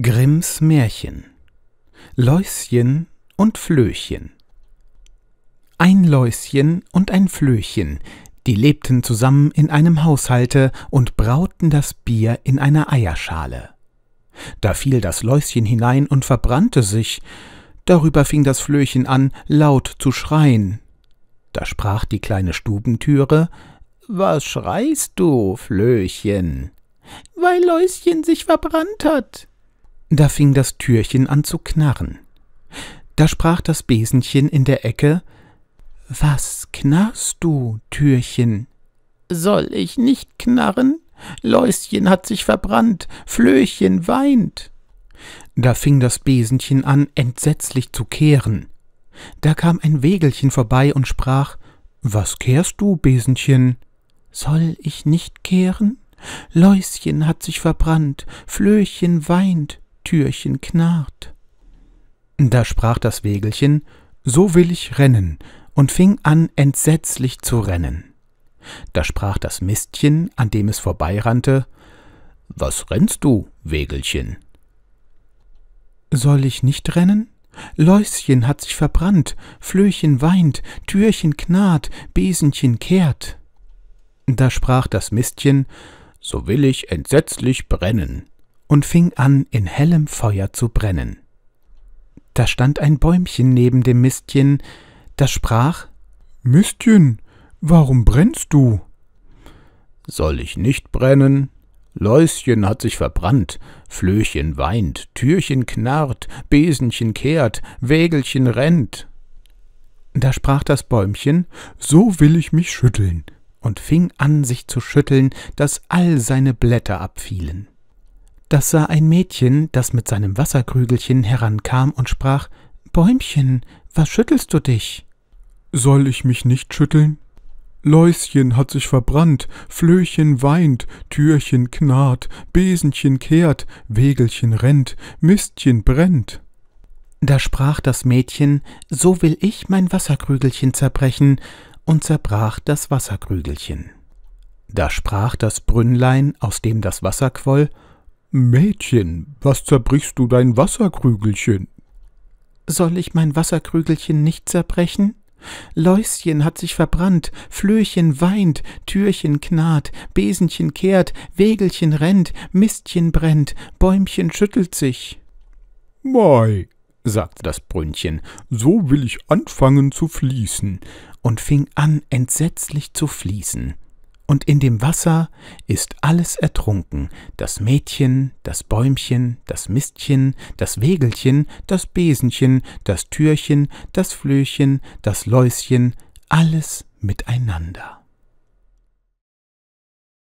Grimms Märchen Läuschen und Flöchen Ein Läuschen und ein Flöchen, die lebten zusammen in einem Haushalte und brauten das Bier in einer Eierschale. Da fiel das Läuschen hinein und verbrannte sich, darüber fing das Flöchen an, laut zu schreien. Da sprach die kleine Stubentüre Was schreist du, Flöchen? Weil Läuschen sich verbrannt hat. Da fing das Türchen an zu knarren. Da sprach das Besenchen in der Ecke Was knarrst du, Türchen? Soll ich nicht knarren? Läuschen hat sich verbrannt, Flöchen weint. Da fing das Besenchen an, entsetzlich zu kehren. Da kam ein Wägelchen vorbei und sprach Was kehrst du, Besenchen? Soll ich nicht kehren? Läuschen hat sich verbrannt, Flöchen weint. Türchen knarrt. Da sprach das Wägelchen, so will ich rennen, und fing an entsetzlich zu rennen. Da sprach das Mistchen, an dem es vorbeirannte, Was rennst du, Wägelchen? Soll ich nicht rennen? Läuschen hat sich verbrannt, Flöchen weint, Türchen knarrt, Besenchen kehrt. Da sprach das Mistchen, So will ich entsetzlich brennen, und fing an, in hellem Feuer zu brennen. Da stand ein Bäumchen neben dem Mistchen, das sprach Mistchen, warum brennst du? Soll ich nicht brennen? Läuschen hat sich verbrannt, Flöchen weint, Türchen knarrt, Besenchen kehrt, Wägelchen rennt. Da sprach das Bäumchen, so will ich mich schütteln, und fing an, sich zu schütteln, daß all seine Blätter abfielen. Das sah ein Mädchen, das mit seinem Wasserkrügelchen herankam und sprach Bäumchen, was schüttelst du dich? Soll ich mich nicht schütteln? Läuschen hat sich verbrannt, Flöchen weint, Türchen knarrt, Besenchen kehrt, Wägelchen rennt, Mistchen brennt. Da sprach das Mädchen, so will ich mein Wasserkrügelchen zerbrechen, und zerbrach das Wasserkrügelchen. Da sprach das Brünnlein, aus dem das Wasser quoll, Mädchen, was zerbrichst du dein Wasserkrügelchen? Soll ich mein Wasserkrügelchen nicht zerbrechen? Läuschen hat sich verbrannt, Flöchen weint, Türchen knarrt, Besenchen kehrt, Wägelchen rennt, Mistchen brennt, Bäumchen schüttelt sich. Mei, sagte das Brünnchen, so will ich anfangen zu fließen, und fing an entsetzlich zu fließen und in dem Wasser ist alles ertrunken, das Mädchen, das Bäumchen, das Mistchen, das Wegelchen, das Besenchen, das Türchen, das Flöchen, das Läuschen, alles miteinander.